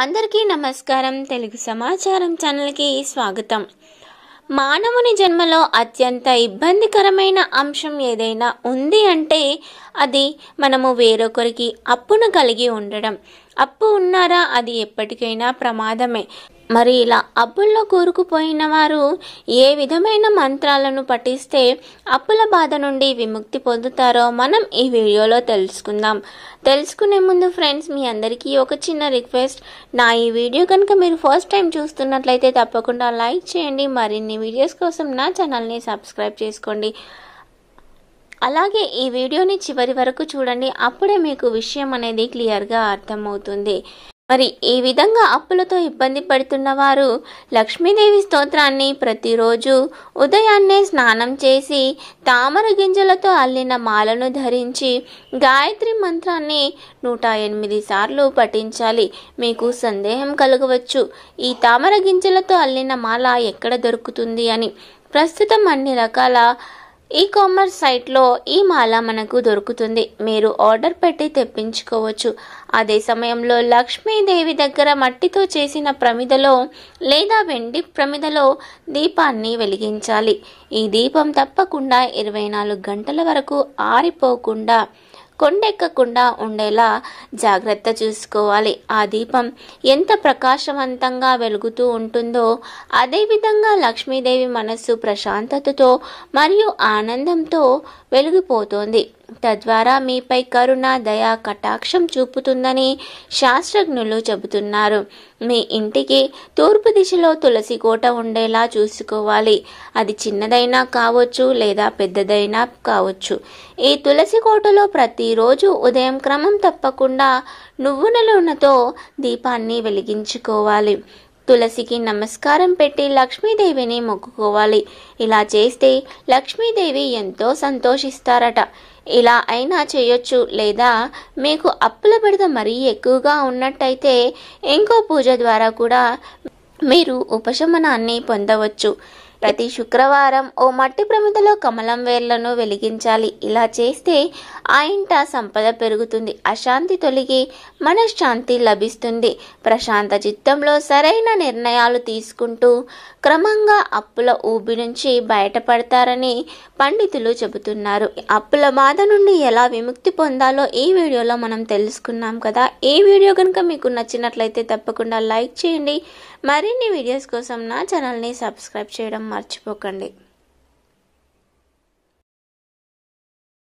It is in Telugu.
అందరికీ నమస్కారం తెలుగు సమాచారం ఛానల్కి స్వాగతం మానవుని జన్మలో అత్యంత ఇబ్బందికరమైన అంశం ఏదైనా ఉంది అంటే అది మనము వేరొకరికి అప్పును కలిగి ఉండడం అప్పు ఉన్నారా అది ఎప్పటికైనా ప్రమాదమే మరి ఇలా అప్పుల్లో కూరుకుపోయిన వారు ఏ విధమైన మంత్రాలను పఠిస్తే అప్పుల బాధ నుండి విముక్తి పొందుతారో మనం ఈ వీడియోలో తెలుసుకుందాం తెలుసుకునే ముందు ఫ్రెండ్స్ మీ అందరికీ ఒక చిన్న రిక్వెస్ట్ నా ఈ వీడియో కనుక మీరు ఫస్ట్ టైం చూస్తున్నట్లయితే తప్పకుండా లైక్ చేయండి మరిన్ని వీడియోస్ కోసం నా ఛానల్ని సబ్స్క్రైబ్ చేసుకోండి అలాగే ఈ వీడియోని చివరి వరకు చూడండి అప్పుడే మీకు విషయం అనేది క్లియర్గా అర్థమవుతుంది మరి ఈ విధంగా అప్పులతో ఇబ్బంది పడుతున్న వారు లక్ష్మీదేవి స్తోత్రాన్ని ప్రతిరోజు ఉదయాన్నే స్నానం చేసి తామర గింజలతో అల్లిన మాలను ధరించి గాయత్రి మంత్రాన్ని నూట ఎనిమిది సార్లు పఠించాలి మీకు సందేహం కలగవచ్చు ఈ తామర గింజలతో అల్లిన మాల ఎక్కడ దొరుకుతుంది అని ప్రస్తుతం అన్ని రకాల ఈ కామర్స్ సైట్లో ఈ మాల మనకు దొరుకుతుంది మీరు ఆర్డర్ పెట్టి తెప్పించుకోవచ్చు అదే సమయంలో లక్ష్మీదేవి దగ్గర మట్టితో చేసిన ప్రమిదలో లేదా వెండి ప్రమిదలో దీపాన్ని వెలిగించాలి ఈ దీపం తప్పకుండా ఇరవై నాలుగు గంటల వరకు ఆరిపోకుండా కొండెక్కకుండా ఉండేలా జాగ్రత్త చూసుకోవాలి ఆ దీపం ఎంత ప్రకాశవంతంగా వెలుగుతూ ఉంటుందో అదేవిధంగా లక్ష్మీదేవి మనస్సు ప్రశాంతతతో మరియు ఆనందంతో వెలిగిపోతోంది తద్వారా మీపై కరుణ దయా కటాక్షం చూపుతుందని శాస్త్రజ్ఞులు చెబుతున్నారు మీ ఇంటికి తూర్పు దిశలో తులసి కోట ఉండేలా చూసుకోవాలి అది చిన్నదైనా కావచ్చు లేదా పెద్దదైనా కావచ్చు ఈ తులసి కోటలో ప్రతిరోజు ఉదయం క్రమం తప్పకుండా నువ్వుల నూనెతో దీపాన్ని వెలిగించుకోవాలి తులసికి నమస్కారం పెట్టి లక్ష్మీదేవిని మొక్కుకోవాలి ఇలా చేస్తే లక్ష్మీదేవి ఎంతో సంతోషిస్తారట ఇలా అయినా చేయొచ్చు లేదా మీకు అప్పుల బిడత మరీ ఎక్కువగా ఉన్నట్టయితే ఇంకో పూజ ద్వారా కూడా మీరు ఉపశమనాన్ని పొందవచ్చు ప్రతి శుక్రవారం ఓ మట్టి ప్రమిదలో కమలం వేర్లను వెలిగించాలి ఇలా చేస్తే ఆ ఇంట సంపద పెరుగుతుంది అశాంతి తొలగి మనశ్శాంతి లభిస్తుంది ప్రశాంత చిత్తంలో సరైన నిర్ణయాలు తీసుకుంటూ క్రమంగా అప్పుల ఊబి నుంచి బయటపడతారని పండితులు చెబుతున్నారు అప్పుల బాధ నుండి ఎలా విముక్తి పొందాలో ఈ వీడియోలో మనం తెలుసుకున్నాం కదా ఈ వీడియో కనుక మీకు నచ్చినట్లయితే తప్పకుండా లైక్ చేయండి మరిన్ని వీడియోస్ కోసం నా ఛానల్ని సబ్స్క్రైబ్ చేయడం మర్చిపోకండి